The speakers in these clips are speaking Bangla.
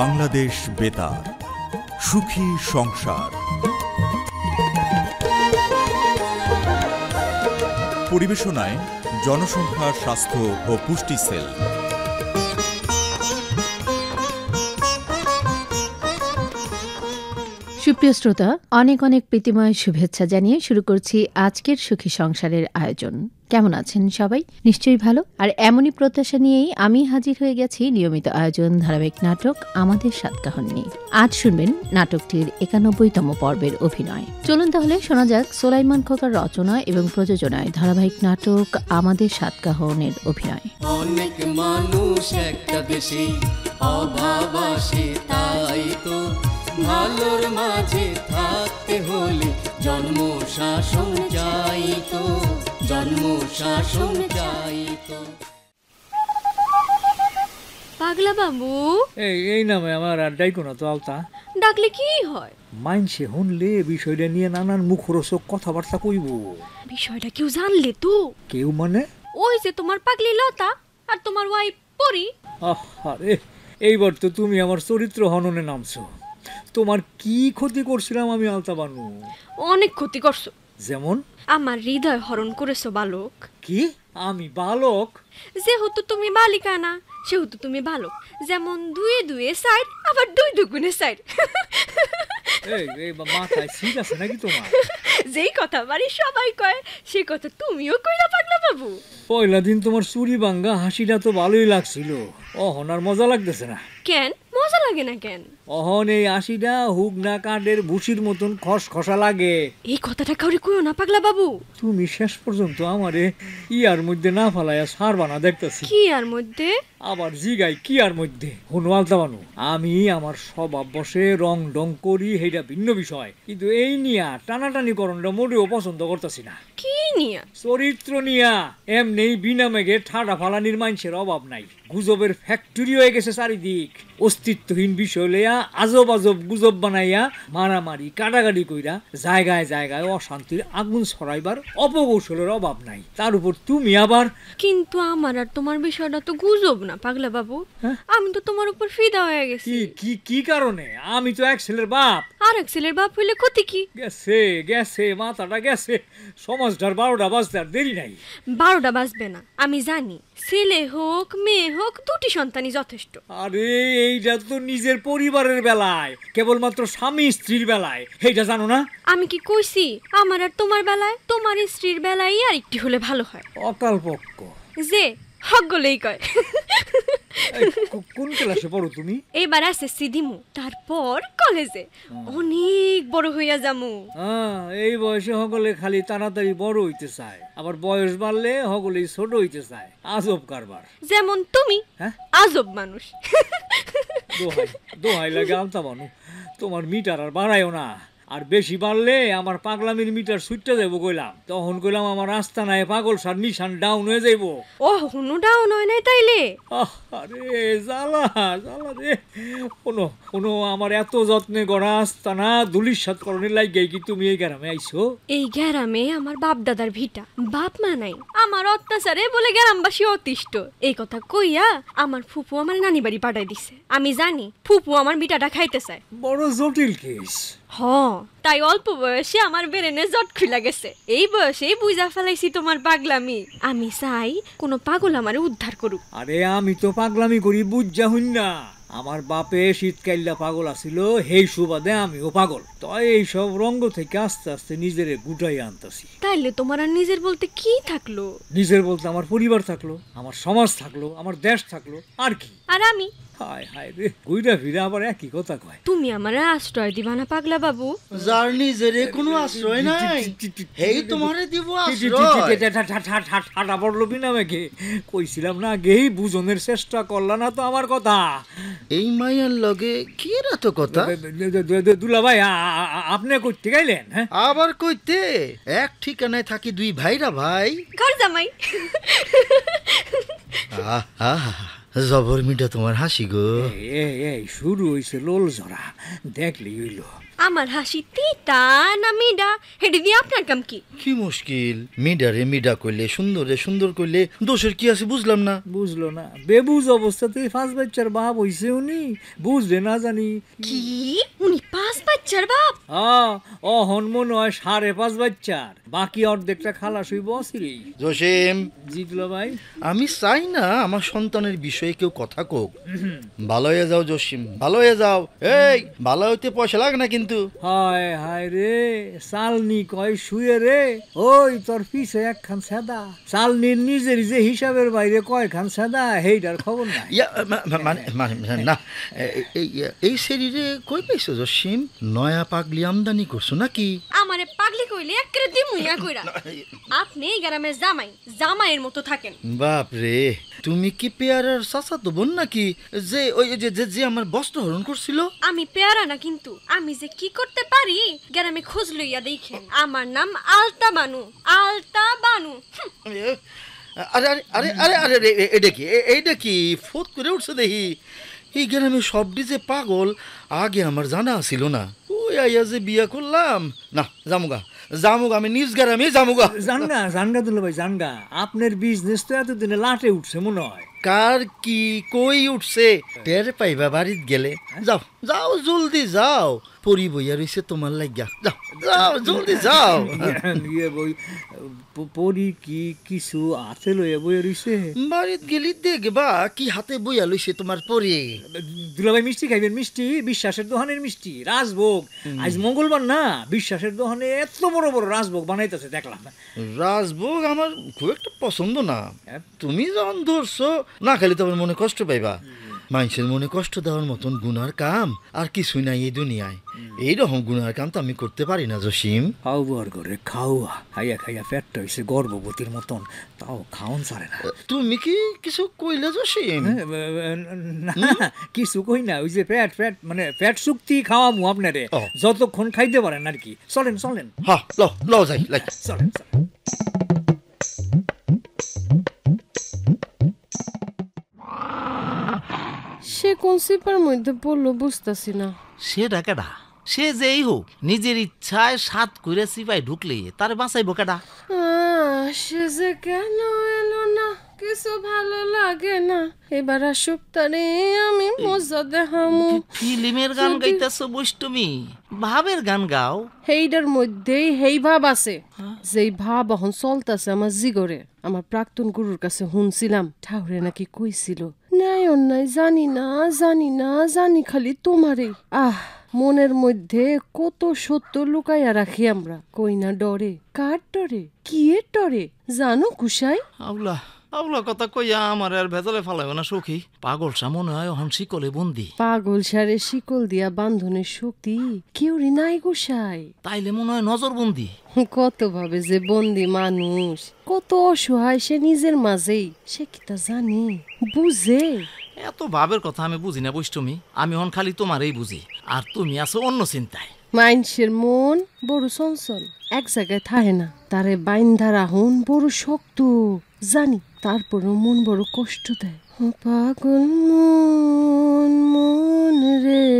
বাংলাদেশ বেতার সুখী সংসার পরিবেশনায় জনসংখ্যা স্বাস্থ্য ও পুষ্টি সেল সুপ্রিয় শ্রোতা অনেক অনেক প্রীতিময় শুভেচ্ছা জানিয়ে শুরু করছি আজকের সুখী সংসারের আয়োজন কেমন আছেন সবাই নিশ্চয়ই ভালো আর এমনই প্রত্যাশা নিয়েই আমি হাজির হয়ে গেছি নিয়মিত আয়োজন ধারাবাহিক নাটক আমাদের সাতকাহন নিয়ে আজ শুনবেন নাটকটির একানব্বইতম পর্বের অভিনয় চলুন তাহলে শোনা যাক সোলাইমান খোকার রচনা এবং প্রযোজনায় ধারাবাহিক নাটক আমাদের সাতকাহনের অভিনয় অনেক মানুষ একটা তাই তো ভালোর মাঝে থাকতে হলে জন্ম শাসন চাই তো জন্ম শাসন চাই তো পাগলা বাবু এই এই নামে আমার আর ডাইকো না তো আলতা ডাকলে কি হয় মাইনসে হুনলে বিষয়টা নিয়ে নানান মুখরোচক কথাবার্তা কইব বিষয়টা কেউ জানলে তো কেউ মানে ওই যে তোমার পাগলি লতা আর তোমার ওয়াইফ পরি আহ আরে এইবার তো তুমি আমার চরিত্র হননে নামছো তোমার কি ক্ষতি করছিলাম আমি আলতা বানু অনেক ক্ষতি করছো যেমন আমার হৃদয় হরণ করেছো বালক কি আমি বালক যেহেতু তুমি বালিকানা সেহেতু তুমি বালক যেমন দুয়ে দুয়ে সাইড আবার দুই দুগুণে সাইড এই এই মাথায় ঠিক আছে নাকি তোমার যেই কথা বাড়ি সবাই কয় সেই কথা তুমিও কইলা পাগলা বাবু পয়লা দিন তোমার চুরি ভাঙ্গা হাসিটা তো ভালোই লাগছিল অহনার মজা লাগতেছে না কেন মজা লাগে না কেন অহন এই আশিটা হুগনা কাণ্ডের ভুসির মতন খসখসা লাগে এই কথাটা কাউরে কইও না পাগলা বাবু তুমি শেষ পর্যন্ত আমারে ইয়ার মধ্যে না ফালাইয়া সারবা না দেখতেছি কি আর মধ্যে আবার জিগাই কি আর মধ্যে হনুয়াল দাবানু আমি আমার সব বসে রং ডং করি হেটা ভিন্ন বিষয় কিন্তু এই নিয়া টানাটানি করণটা মোটেও পছন্দ করতেছি না কি নিয়া চরিত্র নিয়া এমনি বিনা মেঘে ঠাডা ফালানির মানুষের অভাব নাই গুজবের ফ্যাক্টরি হয়ে গেছে চারিদিক অস্তিত্বহীন বিষয় লইয়া আজব আজব গুজব বানাইয়া মারামারি কাটাকাটি কইরা জায়গায় জায়গায় অশান্তির আগুন ছড়াইবার অপকৌশলের অভাব নাই তার উপর তুমি আবার কিন্তু আমার আর তোমার বিষয়টা তো গুজব না পাগলা বাবু হ্যাঁ? আমি তো তোমার উপর ফিদা হয়ে গেছি কি কি কারণে আমি তো এক ছেলের বাপ আর এক ছেলের বাপ হইলে ক্ষতি কি গেছে গেছে মাথাটা গেছে সমাজটার বারোটা বাজতে আর দেরি নাই বারোটা বাজবে না আমি জানি ছেলে হোক মেয়ে হোক দুটি সন্তানই যথেষ্ট আরে এইটা তো নিজের পরিবারের বেলায় কেবলমাত্র স্বামী স্ত্রীর বেলায় এইটা জানো না আমি কি কইছি আমার আর তোমার বেলায় তোমার স্ত্রীর বেলায় আর একটি হলে ভালো হয় অকালপক্ষ যে হক গলেই কয় কোন ক্লাসে পড়ো তুমি এইবার এসএসসি দিমু তারপর কলেজে অনেক বড় হইয়া যামু হ্যাঁ, এই বয়সে হগলে খালি তাড়াতাড়ি বড় হইতে চায় আবার বয়স বাড়লে হগলে ছোট হইতে চায় আজব কারবার যেমন তুমি হ্যাঁ? আজব মানুষ দোহাই দোহাই লাগে আলতা মানু তোমার মিটার আর বাড়ায়ও না আর বেশি বাড়লে আমার পাগলামির মিটার সুইটটা যাবো কইলাম তখন কইলাম আমার রাস্তা নাই পাগল সার নিশান ডাউন হয়ে যাইব ও হুনু ডাউন হয় নাই তাইলে আরে জ্বালা জালা রে কোনো কোনো আমার এত যত্নে গড়া আস্তা না দুলির সাত করণে লাগিয়ে কি তুমি এই গ্রামে আইছো এই গ্রামে আমার বাপ দাদার ভিটা বাপ মা নাই আমার অত্যাচারে বলে গ্রামবাসী অতিষ্ঠ এই কথা কইয়া আমার ফুপু আমার নানি বাড়ি পাঠাই দিছে আমি জানি ফুপু আমার মিটাটা খাইতে চায় বড় জটিল কেস হ হ্যাঁ, তাই অল্প বয়সে আমার জট গেছে এই বুঝা ফেলাইছি তোমার পাগলামি আমি চাই কোনো পাগল উদ্ধার করুক আরে আমি তো পাগলামি করি বুঝা হইন না আমার বাপে শীতকাল্লা পাগল আছিল হেই সুবাদে আমিও পাগল তাই সব রঙ্গ থেকে আস্তে আস্তে নিজেরে গুটাই আনতাছি তাইলে তোমার আর নিজের বলতে কি থাকলো নিজের বলতে আমার পরিবার থাকলো আমার সমাজ থাকলো আমার দেশ থাকলো আর কি আর আমি হায় হায় রে গুইরা ফিরা আবার একই কথা কয় তুমি আমারে আশ্রয় দিবা না পাগলা বাবু যার নিজেরে কোনো আশ্রয় নাই হেই তোমারে দিব আশ্রয় ঠাটা পড়লবি না মেঘে কইছিলাম না গেই বুঝনের চেষ্টা করলা না তো আমার কথা এই মাইয়ার লগে কি তো কথা দুলা ভাই আপনি কইতে গেলেন হ্যাঁ? আবার কইতে এক ঠিকানায় থাকি দুই ভাইরা ভাই ঘর জামাই আহা জবর মিটা তোমার হাসি গো এই শুরু হয়েছে লোল জরা দেখলি হইল আমার হাসি তিতা না মিডা হেডি দিয়ে আপনার কাম কি কি মুশকিল মিডা রে মিডা কইলে সুন্দর রে সুন্দর কইলে দোষের কি আছে বুঝলাম না বুঝলো না বেবুজ অবস্থাতেই পাঁচ বাচ্চার বাপ হইছে উনি বুঝলে না জানি কি উনি পাঁচ বাচ্চার বাপ হ্যাঁ ও সাড়ে পাঁচ বাচ্চার বাকি অর্ধেকটা খালাস হইব জসিম ভাই আমি চাই না আমার সন্তানের বিষয়ে কেউ কথা কোক ভালো হয়ে যাও জসিম ভালো হয়ে যাও এই ভালো হইতে পয়সা লাগ না কিন্তু হায় হায় রে চালনি কয় শুয়ে রে ওই তোর পিছে একখান সাদা চালনির নিজের যে হিসাবের বাইরে কয়খান সাদা হেইটার খবর না মানে, মানে না এই শরীরে কই পাইছো জসিম নয়া পাগলি আমদানি করছো নাকি আমারে পাগলি কইলে একেবারে দিমুইয়া কইরা আপনি এই গ্রামের জামাই জামাইয়ের মতো থাকেন বাপ রে তুমি কি পেয়ারার চাচা তো বোন নাকি যে ওই যে যে যে আমার বস্ত্র হরণ করছিল আমি পেয়ারা না কিন্তু আমি যে কি করতে পারি গ্রামে খোঁজ লইয়া দেখি আমার নাম আলতা বানু আলতা বানু আরে আরে আরে আরে আরে এটা কি এইটা কি করে উঠছে দেখি এই গ্রামে সবটি যে পাগল আগে আমার জানা ছিল না ওই আইয়া যে বিয়া করলাম না জামুগা জামুগা আমি নিজ গ্রামে জামুগা জানগা জানগা দিল ভাই জানগা আপনার বিজনেস তো এতদিনে লাটে উঠছে মনে হয় কার কি কই উঠছে টের পাইবা বাড়িত গেলে যাও যাও জলদি যাও পরি বইয়া রইছে তোমার লাগিয়া যাও যাও জলদি যাও ইয়ে কি কিছু লইয়া বইয়া রইছে বাড়িত গেলি দেখবা কি হাতে বইয়া লইছে তোমার মিষ্টি খাইবেন মিষ্টি বিশ্বাসের দোহানের মিষ্টি রাজভোগ আজ মঙ্গলবার না বিশ্বাসের দোহানে এত বড় বড় রাজভোগ বানাইতেছে দেখলাম রাজভোগ আমার খুব একটা পছন্দ না হ্যাঁ। তুমি যখন ধরছো না খালি তোমার মনে কষ্ট পাইবা মানুষের মনে কষ্ট দেওয়ার মতন গুনার কাম আর কিছুই নাই এই দুনিয়ায় এইরকম গুনার কাম তো আমি করতে পারি না জসিম খাওয়ার করে খাওয়া খাইয়া খাইয়া পেটটা হয়েছে গর্ভবতীর মতন তাও খাওন সারে না তুমি কি কিছু কইলে জসিম হ্যাঁ, না কিছু কই না ওই যে পেট পেট মানে পেট শুক্তি খাওয়া মু আপনারে যতক্ষণ খাইতে পারেন আর কি চলেন চলেন হ্যাঁ ল ল যাই চলেন চলেন সে কোন সিপার মধ্যে পড়লো বুঝতেছি না সে ডাকাডা সে যেই হোক নিজের ইচ্ছায় সাত করে সিপাই ঢুকলে তার বাঁচাইব কেডা সে যে কেন এলো না কিছু ভালো লাগে না এবার আসুক তারে আমি মজা দেখামু ফিলিমের গান গাইতেছ বৈষ্টমি ভাবের গান গাও হেইডার মধ্যেই হেই ভাব আছে হ্যাঁ। যেই ভাব এখন চলতাছে আমার জিগরে আমার প্রাক্তন গুরুর কাছে শুনছিলাম ঠাউরে নাকি কইছিল ন্যায় অন্যায় জানি না জানি না জানি খালি তোমারই আহ মনের মধ্যে কত সত্য লুকাইয়া রাখি আমরা কইনা ডরে কার ডরে কি ডরে জানো কুশাই আউলা আবলা কথা কইয়া আমার আর ভেজালে ফালাইব না সখী পাগল সা মনে হয় হন শিকলে বন্দি পাগল সারে শিকল দিয়া বান্ধনের শক্তি কেউ রে নাই গোসাই তাইলে মনে হয় নজর বন্দি কত ভাবে যে বন্দি মানুষ কত অসহায় সে নিজের মাঝেই সে কি তা জানে বুঝে এত ভাবের কথা আমি বুঝি না বৈষ্ণমী আমি হন খালি তোমারই বুঝি আর তুমি আছো অন্য চিন্তায় মানুষের মন বড় চঞ্চল এক জায়গায় থাকে না তারে বাইন্ধারা হন বড় শক্ত জানি তারপরও মন বড় কষ্ট দেয় পাগল মন মন রে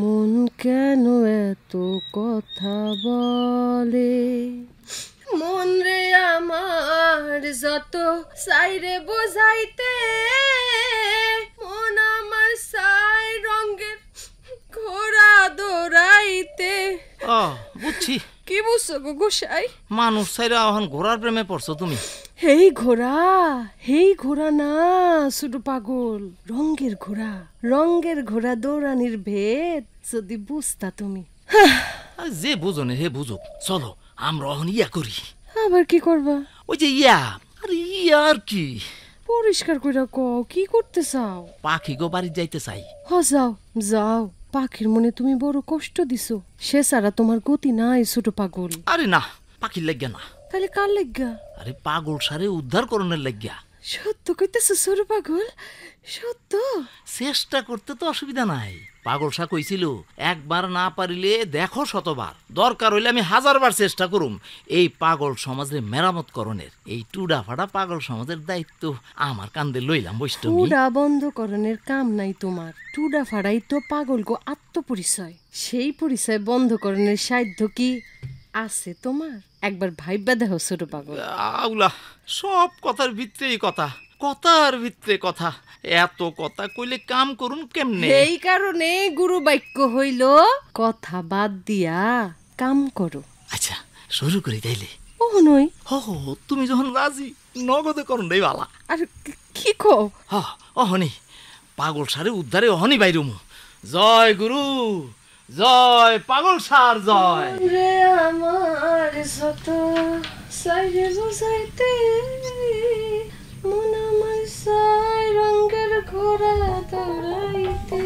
মন কেন এত কথা বলে মন রে আমার যত সাইরে বোঝাইতে মন আমার সাই রঙের ঘোড়া দৌড়াইতে বুঝছি গো গোসাই মানুষ ছাইরা এখন ঘোড়ার প্রেমে পড়ছো তুমি হেই ঘোড়া হেই ঘোড়া না শুধু পাগল রঙ্গের ঘোড়া রঙ্গের ঘোড়া দৌড়ানির ভেদ যদি বুঝতা তুমি যে বুঝো না হে বুঝো চলো আমরা এখন ইয়া করি আবার কি করবা ওই যে ইয়া আরে ইয়া আর কি পরিষ্কার করে কও কি করতে চাও পাখি গো বাড়ি যাইতে চাই হ যাও যাও পাখির মনে তুমি বড় কষ্ট দিছো সে সারা তোমার গতি নাই ছোট পাগল আরে না পাখির লাগিয়া না তাহলে কার লাগিয়া আরে পাগল সারে উদ্ধার করণের লাগিয়া সত্য কইতেছো ছোট পাগল সত্য চেষ্টা করতে তো অসুবিধা নাই পাগল সা কইছিল একবার না পারিলে দেখো শতবার দরকার হইলে আমি হাজারবার চেষ্টা করুম এই পাগল সমাজের মেরামত করণের এই টুডা ফাটা পাগল সমাজের দায়িত্ব আমার কান্দে লইলাম বৈষ্ণব টুডা করণের কাম নাই তোমার টুডা ফাড়াই তো পাগল গো আত্মপরিচয় সেই পরিচয় বন্ধ করণের সাধ্য কি আছে তোমার একবার ভাইবা দেহ ছোট পাগল আউলা সব কথার ভিত্তি কথা কথার ভিতরে কথা এত কথা কইলে কাম করুন কেমনে এই কারণে গুরু বাক্য হইল কথা বাদ দিয়া কাম করো আচ্ছা শুরু করি তাইলে ও নই হ তুমি যখন রাজি নগদে করুন রে বালা আর কি কো হ অহনি পাগল সারে উদ্ধারে অহনি বাইরুমু জয় গুরু জয় পাগল সার জয় রে আমার সত সাইরে বুঝাইতে মনা চাই রঙের ঘোড়া দৌড়াইতে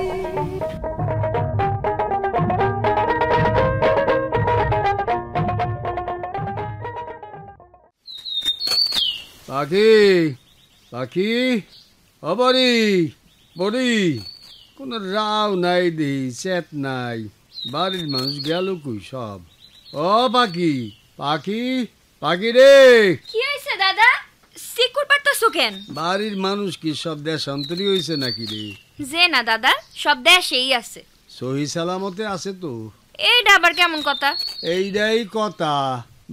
পাখি পাখি অবরি বরি কোনো রাও নাই দি চেত নাই বাড়ির মানুষ গেল কই সব ও পাখি পাখি পাখি রে কি কেন বাড়ির মানুষ কি সব দেশান্তরী হইছে নাকি রে যে না দাদা সব দেশেই আছে সহি সালামতে আছে তো এইটা আবার কেমন কথা এইটাই কথা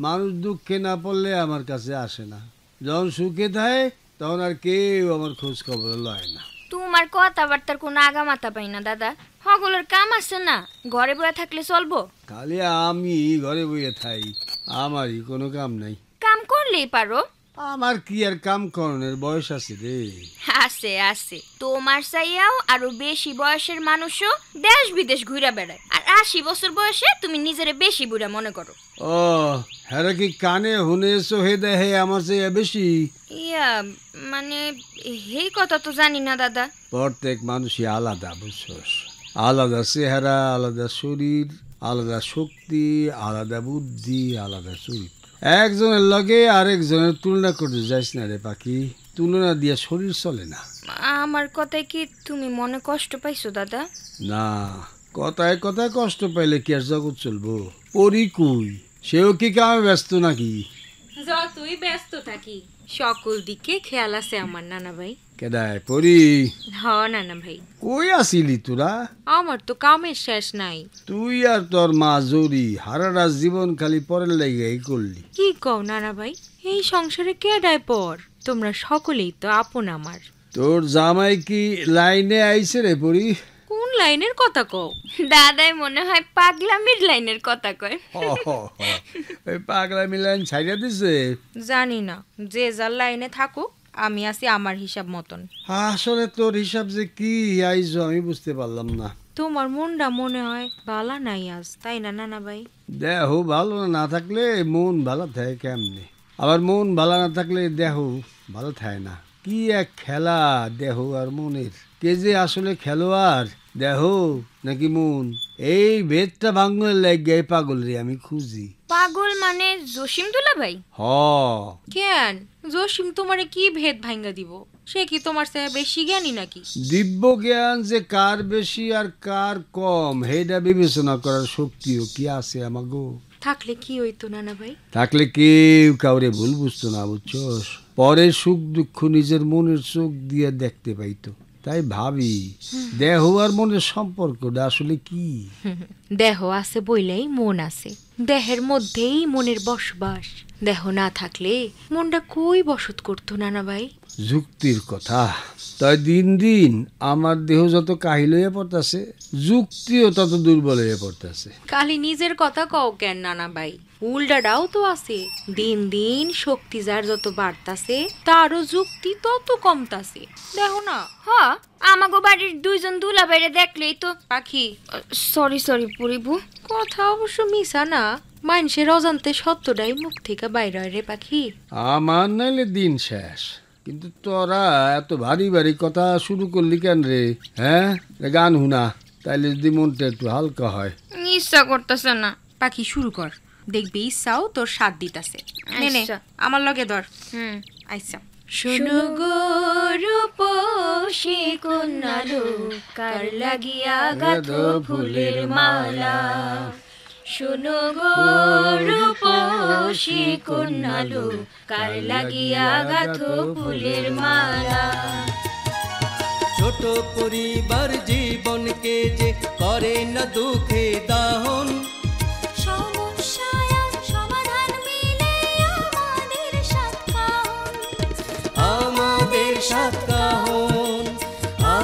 মানুষ দুঃখে না পড়লে আমার কাছে আসে না যখন সুখে থাকে তখন আর কেউ আমার খোঁজ খবর লয় না তোমার কথাবার্তার কোনো আগামাতা পাই না দাদা হগলের কাম আছে না ঘরে বয়ে থাকলে চলবো খালি আমি ঘরে বইয়ে থাই আমারই কোনো কাম নাই কাম করলেই পারো আমার কি আর কাম করনের বয়স আছে রে আছে আছে তোমার চাইয়াও আরো বেশি বয়সের মানুষও দেশ বিদেশ ঘুরে বেড়ায় আর আশি বছর বয়সে তুমি নিজেরে বেশি বুড়া মনে করো ও হ্যাঁ কি কানে হুনে সহে দেহে আমার চেয়ে বেশি ইয়া মানে এই কথা তো জানি না দাদা প্রত্যেক মানুষই আলাদা বুঝছস আলাদা চেহারা আলাদা শরীর আলাদা শক্তি আলাদা বুদ্ধি আলাদা চরিত্র একজনের লগে আরেকজনের তুলনা করতে যাইস না রে পাখি তুলনা দিয়ে শরীর চলে না আমার কথায় কি তুমি মনে কষ্ট পাইছো দাদা না কথায় কথায় কষ্ট পাইলে কি আর জগৎ চলবো পরি কুই সেও কি কামে ব্যস্ত নাকি যতই ব্যস্ত থাকি সকল দিকে খেয়াল আছে আমার নানা ভাই কেডায় পরি হ নানা ভাই কই আসিলি তোরা আমার তো কামের শেষ নাই তুই আর তোর মা জুরি হারারা জীবন খালি পরের লাগে এই করলি কি কও নানা ভাই এই সংসারে কেডায় পর তোমরা সকলেই তো আপন আমার তোর জামাই কি লাইনে আইছে রে পড়ি কোন লাইনের কথা কও দাদাই মনে হয় পাগলামির লাইনের কথা কয় ওই পাগলামি লাইন ছাইড়া দিছে জানি না যে যার লাইনে থাকুক আমি আছি আমার হিসাব মতন আসলে তোর হিসাব যে কি আইজো আমি বুঝতে পারলাম না তোমার মনটা মনে হয় ভালা নাই আজ তাই না নানা ভাই দেহ ভালো না থাকলে মন ভালো থাকে কেমনে আবার মন ভালো না থাকলে দেহ ভালো থাকে না কি এক খেলা দেহ আর মনের কে যে আসলে খেলোয়াড় দেহ নাকি মন এই ভেদটা ভাঙনের লাগে পাগল রে আমি খুঁজি পাগল মানে জসিম দুলা ভাই হ কেন জসিম তোমারে কি ভেদ ভাঙ্গা দিব সে কি তোমার সে বেশি জ্ঞানী নাকি দিব্য জ্ঞান যে কার বেশি আর কার কম হেডা বিবেচনা করার শক্তিও কি আছে আমাগো থাকলে কি হইতো নানা ভাই থাকলে কেউ কাউরে ভুল বুঝতো না বুঝছস পরে সুখ দুঃখ নিজের মনের চোখ দিয়ে দেখতে পাইতো তাই ভাবি দেহ আর মনের সম্পর্কটা আসলে কি দেহ আছে বইলেই মন আছে দেহের মধ্যেই মনের বসবাস দেহ না থাকলে মনটা কই বসত করতো নানা ভাই যুক্তির কথা তাই দিন দিন আমার দেহ যত কাহিল হয়ে পড়তেছে যুক্তিও তত দুর্বল হয়ে পড়তেছে কালি নিজের কথা কও কেন নানা ভাই উল্ডাডাও তো আছে দিন দিন শক্তি যার যত বাড়তাছে তারও যুক্তি তত কমতাছে দেখো না হ্যাঁ আমাগো বাড়ির দুইজন দুলা বাইরে দেখলেই তো পাখি সরি সরি পুরিবু কথা অবশ্য মিশা না মানুষের অজান্তে সত্যটাই মুখ থেকে বাইরে রে পাখি আমার নাইলে দিন শেষ কিন্তু তোরা এত ভারী ভারী কথা শুরু করলি কেন রে হ্যাঁ গান হুনা তাইলে যদি মনটা একটু হালকা হয় ইচ্ছা করতেছ না পাখি শুরু কর দেখবি ইচ্ছাও তোর সাথ দিতাছে আচ্ছা। আমার লগে ধর হুম আচ্ছা শোনো গো রূপসী কন্যা কার লাগিয়া গাথো ফুলের মালা শুনো গো রূপসী কন্যালো কার লাগিয়া গাথো ফুলের মালা ছোট পরিবার জীবনকে যে করে না দুঃখে দাহন আমাদের সাতকাহন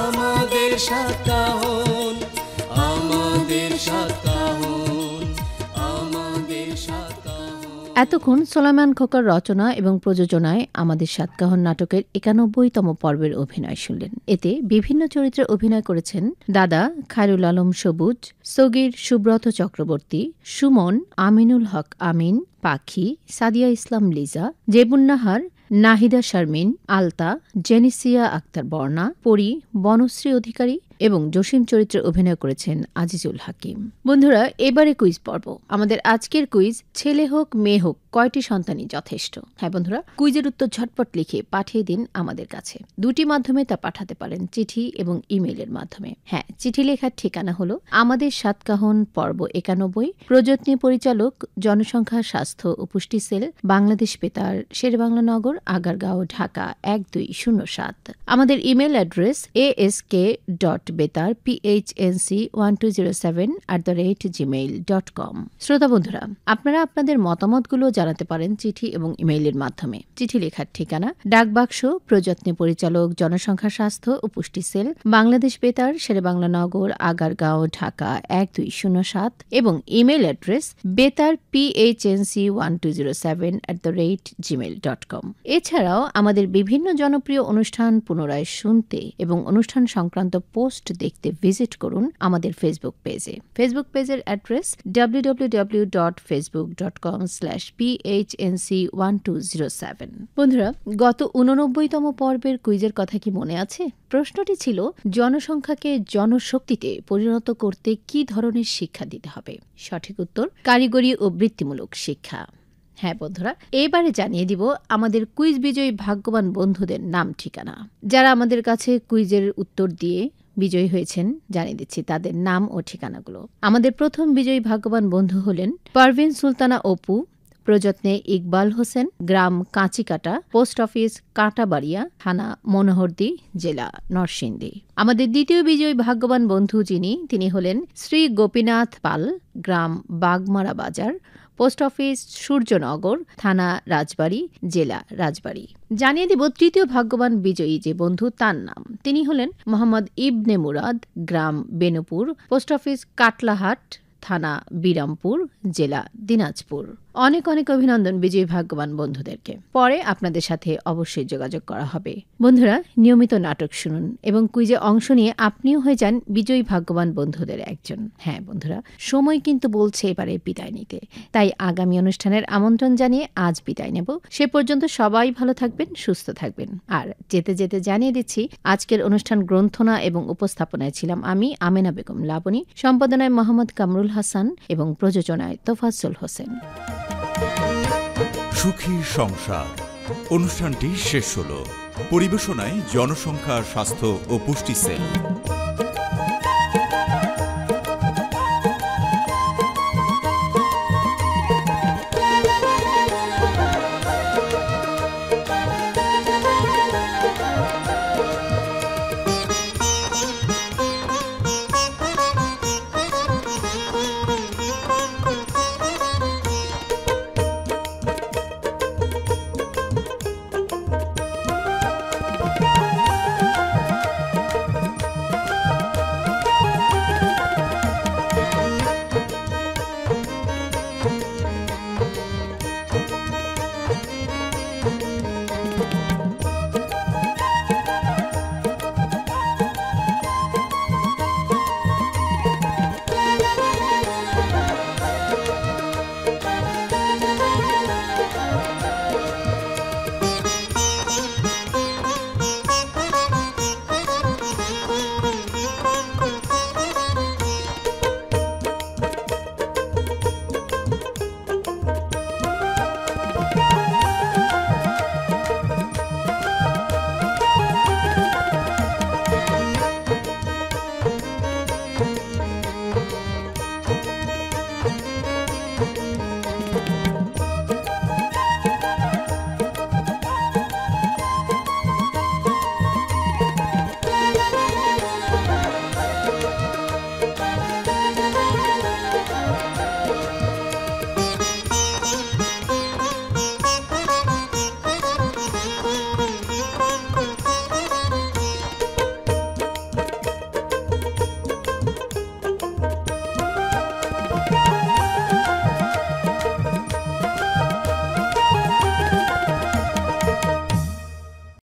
আমাদের সাতকাহন এতক্ষণ সোলামান খোকার রচনা এবং প্রযোজনায় আমাদের সাতকাহন নাটকের একানব্বইতম পর্বের অভিনয় শুনলেন এতে বিভিন্ন চরিত্রে অভিনয় করেছেন দাদা খায়রুল আলম সবুজ সগির সুব্রত চক্রবর্তী সুমন আমিনুল হক আমিন পাখি সাদিয়া ইসলাম লিজা জেবুন্নাহার নাহিদা শারমিন আলতা জেনিসিয়া আক্তার বর্ণা পরি বনশ্রী অধিকারী এবং জসিম চরিত্রে অভিনয় করেছেন আজিজুল হাকিম বন্ধুরা এবারে কুইজ পর্ব আমাদের আজকের কুইজ ছেলে হোক মেয়ে হোক কয়টি সন্তানই যথেষ্ট হ্যাঁ বন্ধুরা কুইজের উত্তর ঝটপট লিখে পাঠিয়ে দিন আমাদের কাছে দুটি মাধ্যমে তা পাঠাতে পারেন চিঠি এবং ইমেইলের মাধ্যমে হ্যাঁ চিঠি লেখার ঠিকানা হলো আমাদের সাতকাহন পর্ব একানব্বই প্রযত্নী পরিচালক জনসংখ্যা স্বাস্থ্য ও পুষ্টি সেল বাংলাদেশ বেতার শেরবাংলা নগর আগারগাঁও ঢাকা এক দুই শূন্য সাত আমাদের email address A S K dot বেতার PHNC one two zero seven at the rate Gmail dot com শ্রোতা বন্ধুরা আপনারা আপনাদের মতামতগুলো জানাতে পারেন চিঠি এবং ইমেইলের মাধ্যমে চিঠি লেখার ঠিকানা ডাকবাক্স প্রযত্নে পরিচালক জনসংখ্যা স্বাস্থ্য ও পুষ্টি সেল বাংলাদেশ বেতার শেরেবাংলা নগর আগারগাঁও ঢাকা এক দুই শূন্য সাত এবং ইমেল অ্যাড্রেস বেতার PHNC one two zero seven at the rate Gmail dot com এছাড়াও আমাদের বিভিন্ন জনপ্রিয় অনুষ্ঠান পুনরায় শুনতে এবং অনুষ্ঠান সংক্রান্ত পোস্ট পোস্ট দেখতে ভিজিট করুন আমাদের ফেসবুক পেজে ফেসবুক পেজের address WWW dot slash PHNC বন্ধুরা গত উননব্বইতম পর্বের কুইজের কথা কি মনে আছে প্রশ্নটি ছিল জনসংখ্যাকে জনশক্তিতে পরিণত করতে কি ধরনের শিক্ষা দিতে হবে সঠিক উত্তর কারিগরি ও বৃত্তিমূলক শিক্ষা হ্যাঁ বন্ধুরা এবারে জানিয়ে দিব আমাদের কুইজ বিজয়ী ভাগ্যবান বন্ধুদের নাম ঠিকানা যারা আমাদের কাছে কুইজের উত্তর দিয়ে বিজয়ী হয়েছেন জানিয়ে দিচ্ছি তাদের নাম ও ঠিকানাগুলো আমাদের প্রথম বিজয়ী ভাগ্যবান বন্ধু হলেন পারভিন সুলতানা অপু প্রযত্নে ইকবাল হোসেন গ্রাম কাঁচিকাটা পোস্ট অফিস কাঁটাবাড়িয়া থানা মনোহরদী জেলা নরসিংদী আমাদের দ্বিতীয় বিজয়ী ভাগ্যবান বন্ধু যিনি তিনি হলেন শ্রী গোপীনাথ পাল গ্রাম বাগমারা বাজার পোস্ট অফিস সূর্যনগর থানা রাজবাড়ী জেলা রাজবাড়ী জানিয়ে দিব তৃতীয় ভাগ্যবান বিজয়ী যে বন্ধু তার নাম তিনি হলেন মোহাম্মদ ইবনে মুরাদ গ্রাম বেনুপুর পোস্ট অফিস কাটলাহাট থানা বিরামপুর জেলা দিনাজপুর অনেক অনেক অভিনন্দন বিজয়ী ভাগ্যবান বন্ধুদেরকে পরে আপনাদের সাথে অবশ্যই যোগাযোগ করা হবে বন্ধুরা নিয়মিত নাটক শুনুন এবং কুইজে অংশ নিয়ে আপনিও হয়ে যান বিজয়ী ভাগ্যবান বন্ধুদের একজন হ্যাঁ বন্ধুরা সময় কিন্তু বলছে এবারে বিদায় নিতে তাই আগামী অনুষ্ঠানের আমন্ত্রণ জানিয়ে আজ বিদায় নেব সে পর্যন্ত সবাই ভালো থাকবেন সুস্থ থাকবেন আর যেতে যেতে জানিয়ে দিচ্ছি আজকের অনুষ্ঠান গ্রন্থনা এবং উপস্থাপনায় ছিলাম আমি আমেনা বেগম লাবণী সম্পাদনায় মোহাম্মদ কামরুল হাসান এবং প্রযোজনায় তোফাজুল হোসেন সুখী সংসার অনুষ্ঠানটি শেষ হল পরিবেশনায় জনসংখ্যা স্বাস্থ্য ও পুষ্টি সেল